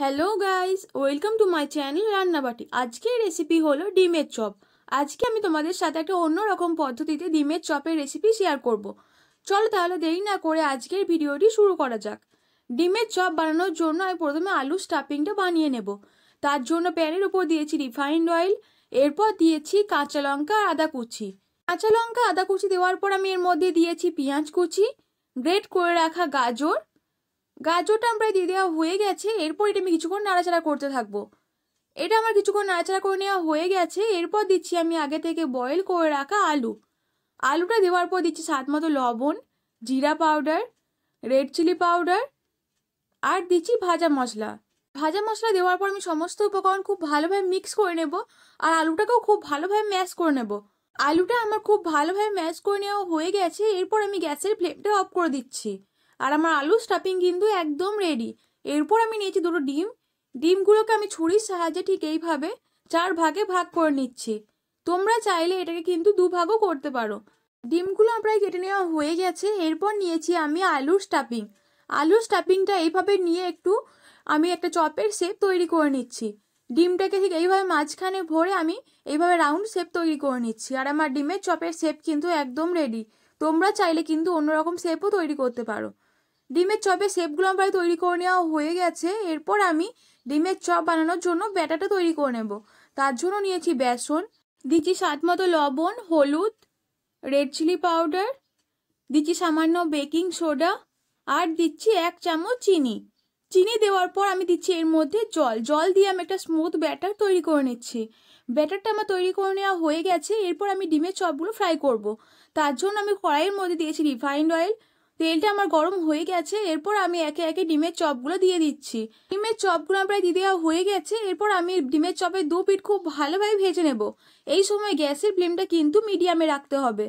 Hello guys welcome to my channel Rannabati আজকের recipe হলো ডিমের চপ আজকে আমি তোমাদের সাথে একটা অন্যরকম পদ্ধতিতে ডিমের চপের রেসিপি শেয়ার করব। চলো তাহলে দেরি না করে আজকের ভিডিওটি শুরু করা যাক ডিমের চপ বানানোর জন্য আমি প্রথমে আলু স্টাফিংটা বানিয়ে নেব তার জন্য প্যানের উপর দিয়েছি রিফাইন্ড অয়েল এরপর দিয়েছি কাঁচা লঙ্কা আর আদা কুচি কাঁচা লঙ্কা আদা কুচি দেওয়ার পর আমি এর মধ্যে দিয়েছি পেঁয়াজ কুচি গ্রেট করে রাখা গাজর গাজরটা প্রায় দিয়ে দেওয়া হয়ে গেছে এরপর এটা আমি কিছুক্ষণ নাড়াচাড়া করতে থাকবো এটা আমার কিছুক্ষণ নাড়াচাড়া করে নেওয়া হয়ে গেছে এরপর দিচ্ছি আমি আগে থেকে বয়েল করে রাখা আলু আলুটা দেওয়ার পর দিচ্ছি স্বাদ মতো লবণ জিরা পাউডার রেড চিলি পাউডার আর দিচ্ছি ভাজা মশলা ভাজা মশলা দেওয়ার পর আমি সমস্ত উপকরণ খুব ভালোভাবে মিক্স করে নেব আর আলুটাকেও খুব ভালোভাবে ম্যাশ করে নেব আলুটা আমার খুব ভালোভাবে ম্যাশ করে নেওয়া হয়ে গেছে এরপর আমি গ্যাসের ফ্লেমটা অফ করে দিচ্ছি আর আমার আলু স্টাফিং কিন্তু একদম রেডি এরপর আমি নিয়েছি দুটো ডিম ডিমগুলোকে আমি ছুরির সাহায্যে ঠিক এইভাবে চার ভাগে ভাগ করে নিচ্ছি তোমরা চাইলে এটাকে কিন্তু দুভাগও করতে পারো ডিমগুলো প্রায় কেটে নেওয়া হয়ে গেছে এরপর নিয়েছি আমি আলুর স্টাফিং আলুর স্টাফিংটা এইভাবে নিয়ে একটু আমি একটা চপের শেপ তৈরি করে নিচ্ছি ডিমটাকে ঠিক এইভাবে মাঝখানে ভরে আমি এইভাবে রাউন্ড শেপ তৈরি করে নিচ্ছি আর আমার ডিমের চপের শেপ কিন্তু একদম রেডি তোমরা চাইলে কিন্তু অন্যরকম শেপও তৈরি করতে পারো ডিমের চপের শেপগুলো আমার তৈরি করে নেওয়া হয়ে গেছে এরপর আমি ডিমের চপ বানানোর জন্য ব্যাটাটা তৈরি করে নেব তার জন্য নিয়েছি বেসন দিচ্ছি স্বাদ মতো লবণ হলুদ রেড চিলি পাউডার দিচ্ছি সামান্য বেকিং সোডা আর দিচ্ছি এক চামচ চিনি চিনি দেওয়ার পর আমি দিচ্ছি এর মধ্যে জল জল দিয়ে আমি একটা স্মুথ ব্যাটার তৈরি করে নিচ্ছি ব্যাটারটা আমার তৈরি করে নেওয়া হয়ে গেছে এরপর আমি ডিমের চপগুলো ফ্রাই করব তার জন্য আমি কড়াইয়ের মধ্যে দিয়েছি রিফাইন্ড অয়েল তেলটা আমার গরম হয়ে গেছে এরপর আমি একে একে ডিমের চপগুলো দিয়ে দিচ্ছি ডিমের চপগুলো প্রায় দিয়ে দেওয়া হয়ে গেছে এরপর আমি ডিমের চপের দু পিঠ খুব ভালোভাবে ভেজে নেব এই সময় গ্যাসের ফ্লেমটা কিন্তু মিডিয়ামে রাখতে হবে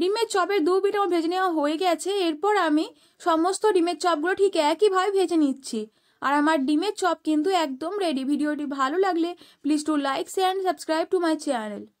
ডিমের চপের দু পিঠ আমার ভেজে নেওয়া হয়ে গেছে এরপর আমি সমস্ত ডিমের চপগুলো ঠিক একইভাবে ভেজে নিচ্ছি আর আমার ডিমের চপ কিন্তু একদম রেডি ভিডিওটি ভালো লাগলে please to like share and subscribe to my channel